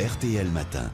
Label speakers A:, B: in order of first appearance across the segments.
A: RTL Matin.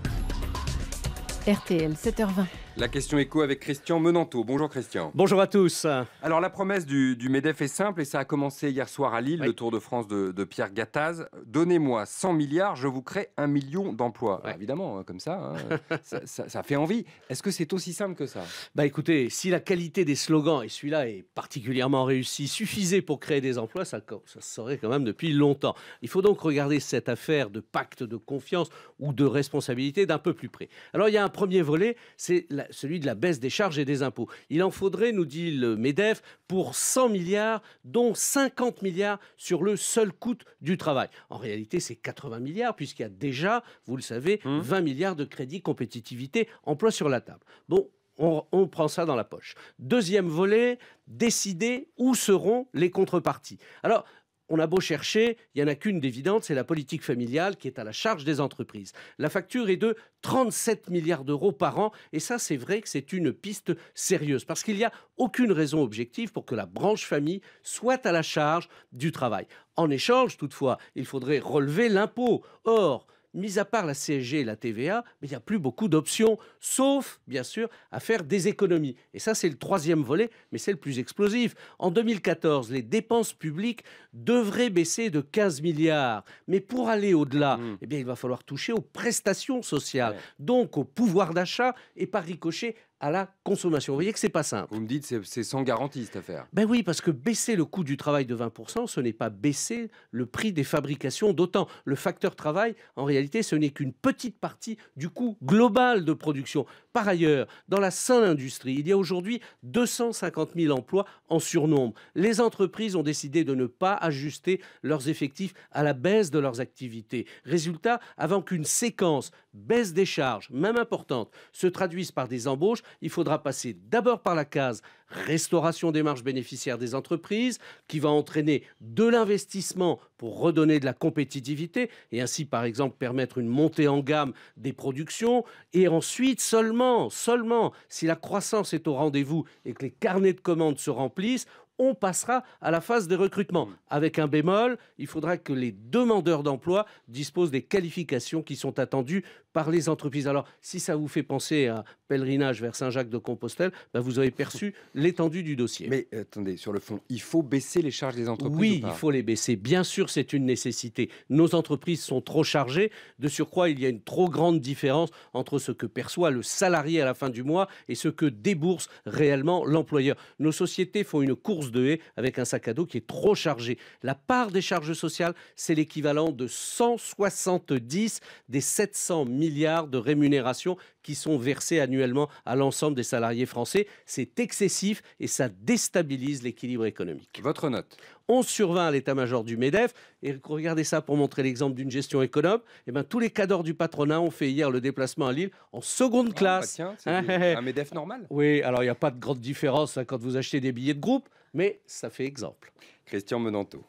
A: RTL 7h20. La question écho avec Christian Menanteau. Bonjour Christian. Bonjour à tous. Alors la promesse du, MEDEF est simple et ça a commencé hier soir à Lille, le Tour de France de, Pierre Gattaz. Donnez-moi 100 milliards, je vous crée un million d'emplois. Évidemment, hein, comme hein, ça, ça, fait envie. Est-ce que c'est aussi simple que ça Bah écoutez, si la qualité des slogans, et celui-là est particulièrement réussi, suffisait pour créer des emplois, ça, ça se quand même depuis longtemps. Il faut donc regarder cette affaire de pacte de confiance ou de responsabilité d'un peu plus près. Alors il y a un premier volet, c'est la celui de la baisse des charges et des impôts. Il en faudrait, nous dit le MEDEF, pour 100 milliards, dont 50 milliards sur le seul coût du travail. En réalité, c'est 80 milliards, puisqu'il y a déjà, vous le savez, 20 hum. milliards de crédits compétitivité, emploi sur la table. Bon, on, on, prend ça dans la poche. Deuxième volet, décider où seront les contreparties. Alors, on a beau chercher, il n'y en a qu'une d'évidente, c'est la politique familiale qui est à la charge des entreprises. La facture est de 37 milliards d'euros par an, et ça c'est vrai que c'est une piste sérieuse, parce qu'il n'y a aucune raison objective pour que la branche famille soit à la charge du travail. En échange, toutefois, il faudrait relever l'impôt. Or, mis à part la CSG et la TVA, mais il n'y a plus beaucoup d'options, sauf, bien sûr, à faire des économies. Et ça, c'est le troisième volet, mais c'est le plus explosif. En 2014, les dépenses publiques devraient baisser de 15 milliards. Mais pour aller au-delà, mmh. eh bien, il va falloir toucher aux prestations sociales, donc au pouvoir d'achat et par ricochet à la consommation. Vous voyez que c'est pas simple. Vous me dites c'est sans garantie cette affaire. Ben oui, parce que baisser le coût du travail de 20%, ce n'est pas baisser le prix des fabrications d'autant. Le facteur travail, en réalité, ce n'est qu'une petite partie du coût global de production. Par ailleurs, dans la seule industrie, il y a aujourd'hui 250 000 emplois en surnombre. Les entreprises ont décidé de ne pas ajuster leurs effectifs à la baisse de leurs activités. Résultat, avant qu'une séquence baisse des charges, même importante, se traduise par des embauches, il faudra passer d'abord par la case restauration des marges bénéficiaires des entreprises, qui va entraîner de l'investissement pour redonner de la compétitivité et ainsi, par exemple, permettre une montée en gamme des productions. Et ensuite, seulement, seulement, si la croissance est au rendez-vous et que les carnets de commandes se remplissent, on passera à la phase des recrutements. Hmm. Avec un bémol, il faudra que les demandeurs d'emploi disposent des qualifications qui sont attendues par les entreprises. Alors, si ça vous fait penser à pèlerinage vers Saint-Jacques-de-Compostelle, bah, vous avez perçu l'étendue du dossier. Mais attendez, sur le fond, il faut baisser les charges des entreprises Oui, il faut les baisser. Bien sûr, c'est une nécessité. Nos entreprises sont trop chargées. De surcroît, il y a une trop grande différence entre ce que perçoit le salarié à la fin du mois et ce que débourse réellement l'employeur. Nos sociétés font une course de haie avec un sac à dos qui est trop chargé. La part des charges sociales, c'est l'équivalent de 170 des 700 000 milliards de rémunérations qui sont versées annuellement à l'ensemble des salariés français. C'est excessif et ça déstabilise l'équilibre économique. Votre note on sur 20 à l'état-major du MEDEF. Et regardez ça pour montrer l'exemple d'une gestion économe. Et eh ben, tous les cadors du patronat ont fait hier le déplacement à Lille en seconde ah, bah classe. Hein un MEDEF normal. Oui, alors il n'y a pas de grande différence hein, quand vous achetez des billets de groupe, mais ça fait exemple. Christian Menanteau.